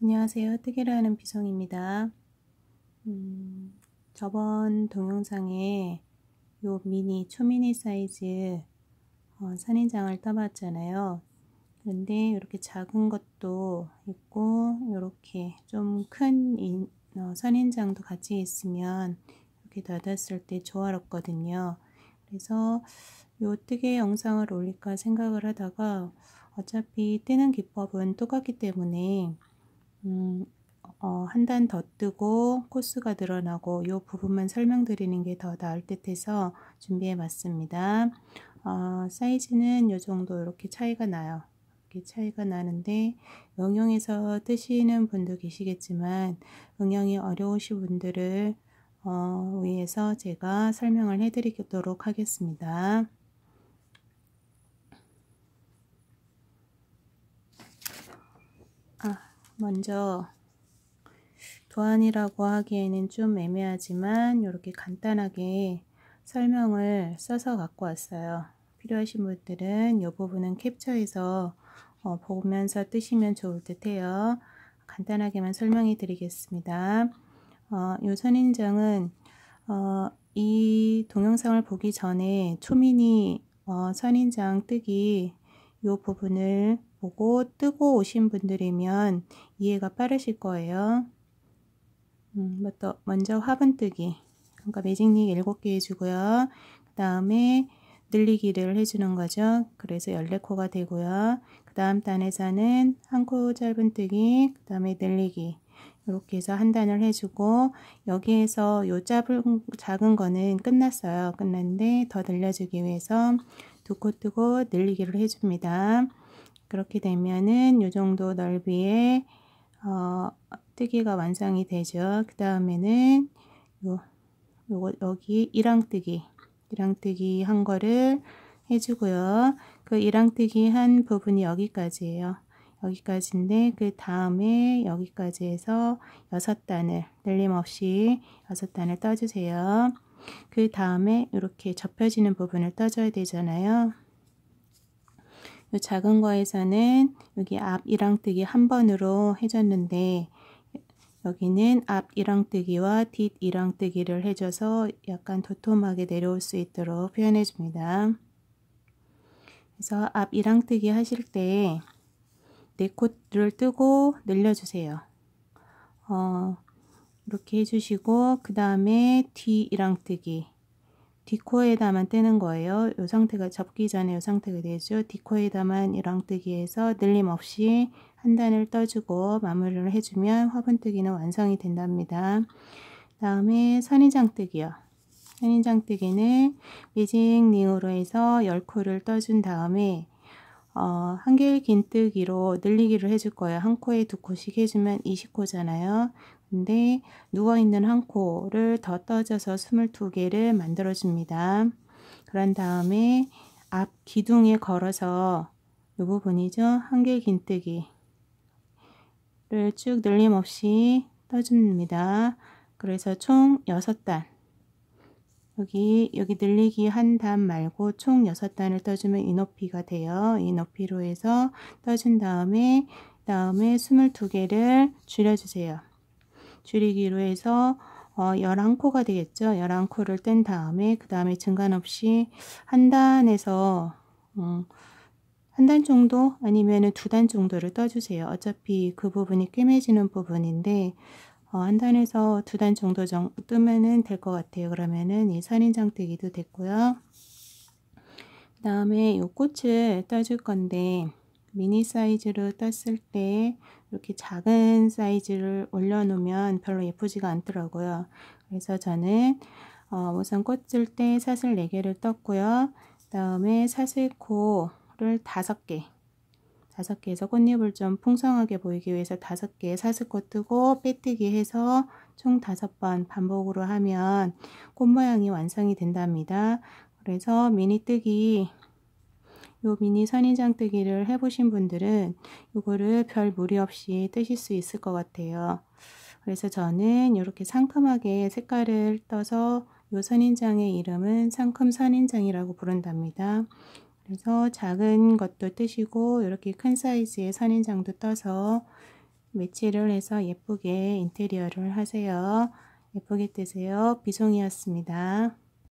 안녕하세요. 뜨개를 하는 비성입니다. 음, 저번 동영상에 이 미니, 초미니 사이즈 어, 산인장을 떠봤잖아요. 그런데 이렇게 작은 것도 있고 이렇게 좀큰 어, 선인장도 같이 있으면 이렇게 닫았을 때 조화롭거든요. 그래서 이 뜨개 영상을 올릴까 생각을 하다가 어차피 뜨는 기법은 똑같기 때문에 음, 어, 한 단 더 뜨고 코스가 늘어나고 이 부분만 설명드리는 게 더 나을 듯 해서 준비해 봤습니다. 어, 사이즈는 이 정도 이렇게 차이가 나요. 이렇게 차이가 나는데 응용해서 뜨시는 분도 계시겠지만 응용이 어려우신 분들을 어, 위해서 제가 설명을 해드리도록 하겠습니다. 먼저 도안이라고 하기에는 좀 애매하지만 이렇게 간단하게 설명을 써서 갖고 왔어요. 필요하신 분들은 이 부분은 캡처해서 어, 보면서 뜨시면 좋을 듯해요. 간단하게만 설명해 드리겠습니다. 어, 이 선인장은 어, 이 동영상을 보기 전에 초미니 어, 선인장 뜨기 이 부분을 보고 뜨고 오신 분들이면 이해가 빠르실 거예요. 음, 뭐 먼저 화분뜨기 그러니까 매직닉 7개 해주고요. 그 다음에 늘리기를 해주는 거죠. 그래서 14코가 되고요. 그 다음 단에서는 한 코 짧은뜨기, 그 다음에 늘리기 이렇게 해서 한 단을 해주고 여기에서 요 짧은 작은 거는 끝났어요. 끝났는데 더 늘려주기 위해서 두 코 뜨고 늘리기를 해줍니다. 그렇게 되면은 요 정도 넓이의 어, 뜨기가 완성이 되죠. 그 다음에는 요, 요거 여기 이랑뜨기 이랑뜨기 한 거를 해주고요. 그 이랑뜨기 한 부분이 여기까지예요. 여기까지인데 그 다음에 여기까지 해서 여섯 단을 늘림없이 여섯 단을 떠주세요. 그 다음에 이렇게 접혀지는 부분을 떠줘야 되잖아요. 작은 거에서는 여기 앞이항뜨기한 번으로 해줬는데 여기는 앞이항뜨기와뒷이항뜨기를 해줘서 약간 도톰하게 내려올 수 있도록 표현해 줍니다. 그래서 앞이항뜨기 하실 때 네코를 뜨고 늘려주세요. 어, 이렇게 해주시고 그 다음에 뒤이항뜨기 디코에다만 뜨는 거예요. 이 상태가 접기 전에 이 상태가 되죠. 디코에다만 이랑뜨기에서 늘림 없이 한 단을 떠주고 마무리를 해주면 화분뜨기는 완성이 된답니다. 다음에 선인장뜨기요. 선인장뜨기는 미징링으로 해서 열코를 떠준 다음에 어, 한길 긴뜨기로 늘리기를 해줄 거예요. 한 코에 두 코씩 해주면 20코잖아요. 근데 누워있는 한 코를 더 떠져서 22개를 만들어줍니다. 그런 다음에 앞 기둥에 걸어서 이 부분이죠. 한길 긴뜨기를 쭉 늘림 없이 떠줍니다. 그래서 총 6단 여기 여기 늘리기 한 단 말고 총 6단을 떠주면 이 높이가 돼요. 이 높이로 해서 떠준 다음에 다음에 22개를 줄여주세요. 줄이기로 해서 어, 11코가 되겠죠. 11코를 뗀 다음에 그 다음에 중간 없이 한 단에서 음, 한 단 정도 아니면 두단 정도를 떠주세요. 어차피 그 부분이 꿰매지는 부분인데 어, 한 단에서 두 단 정도 정, 뜨면은 될 것 같아요. 그러면은 이 살인장뜨기도 됐고요. 그 다음에 이 꽃을 떠줄 건데 미니 사이즈로 떴을 때 이렇게 작은 사이즈를 올려놓으면 별로 예쁘지가 않더라고요. 그래서 저는 어, 우선 꽃을때 사슬 4개를 떴고요. 그 다음에 사슬코를 5개 5개에서 꽃잎을 좀 풍성하게 보이기 위해서 5개 사슬코 뜨고 빼뜨기 해서 총 5번 반복으로 하면 꽃 모양이 완성이 된답니다. 그래서 미니뜨기 요 미니 선인장 뜨기를 해보신 분들은 이거를 별 무리 없이 뜨실 수 있을 것 같아요. 그래서 저는 이렇게 상큼하게 색깔을 떠서 요 선인장의 이름은 상큼 선인장이라고 부른답니다. 그래서 작은 것도 뜨시고 이렇게 큰 사이즈의 선인장도 떠서 매치를 해서 예쁘게 인테리어를 하세요. 예쁘게 뜨세요. 비송이었습니다.